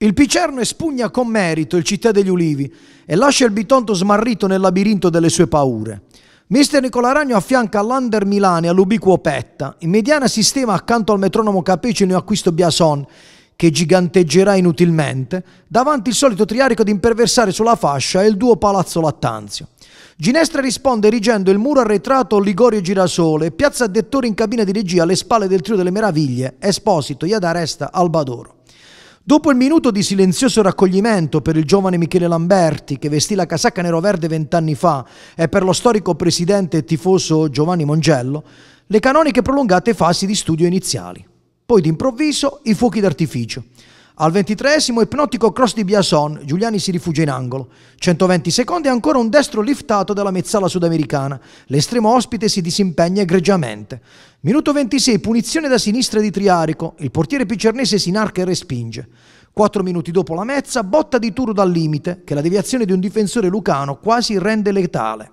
Il picerno espugna con merito il città degli ulivi e lascia il bitonto smarrito nel labirinto delle sue paure. Mister Nicola Ragno affianca l'Under Milani all'ubiquo Petta. In mediana sistema accanto al metronomo capecineo acquisto Biason, che giganteggerà inutilmente, davanti il solito triarico di imperversare sulla fascia e il duo Palazzo Lattanzio. Ginestra risponde erigendo il muro arretrato Ligorio Girasole e piazza Dettori in cabina di regia alle spalle del trio delle meraviglie, Esposito, Iada Resta, Albadoro. Dopo il minuto di silenzioso raccoglimento per il giovane Michele Lamberti, che vestì la casacca nero-verde vent'anni fa, e per lo storico presidente e tifoso Giovanni Mongello, le canoniche prolungate fasi di studio iniziali. Poi d'improvviso i fuochi d'artificio. Al ventitresimo ipnotico cross di Biason, Giuliani si rifugia in angolo. 120 secondi e ancora un destro liftato dalla mezzala sudamericana. L'estremo ospite si disimpegna egregiamente. Minuto 26, punizione da sinistra di Triarico. Il portiere picernese si inarca e respinge. Quattro minuti dopo la mezza, botta di Turo dal limite, che la deviazione di un difensore lucano quasi rende letale.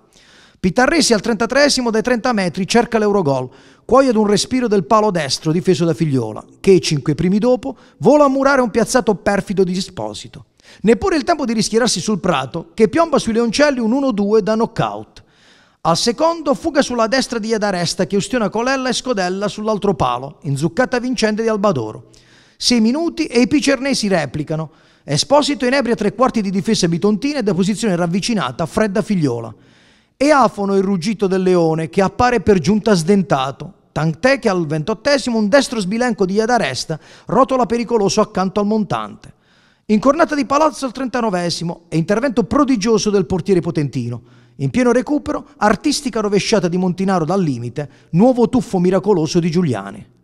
Pitarresi al 33 dai 30 metri cerca l'Eurogol, cuoio ad un respiro del palo destro difeso da Figliola, che cinque primi dopo vola a murare un piazzato perfido di disposito. Neppure il tempo di rischierarsi sul prato, che piomba sui leoncelli un 1-2 da knockout. Al secondo fuga sulla destra di Iadaresta che ustiona Colella e Scodella sull'altro palo, inzuccata vincente di Albadoro. Sei minuti e i picernesi replicano. Esposito inebria tre quarti di difesa bitontina e da posizione ravvicinata fredda figliola e afono il ruggito del leone che appare per giunta sdentato, tant'è che al ventottesimo un destro sbilenco di Iadaresta rotola pericoloso accanto al montante. Incornata di palazzo al trentanovesimo e intervento prodigioso del portiere potentino. In pieno recupero, artistica rovesciata di Montinaro dal limite, nuovo tuffo miracoloso di Giuliani.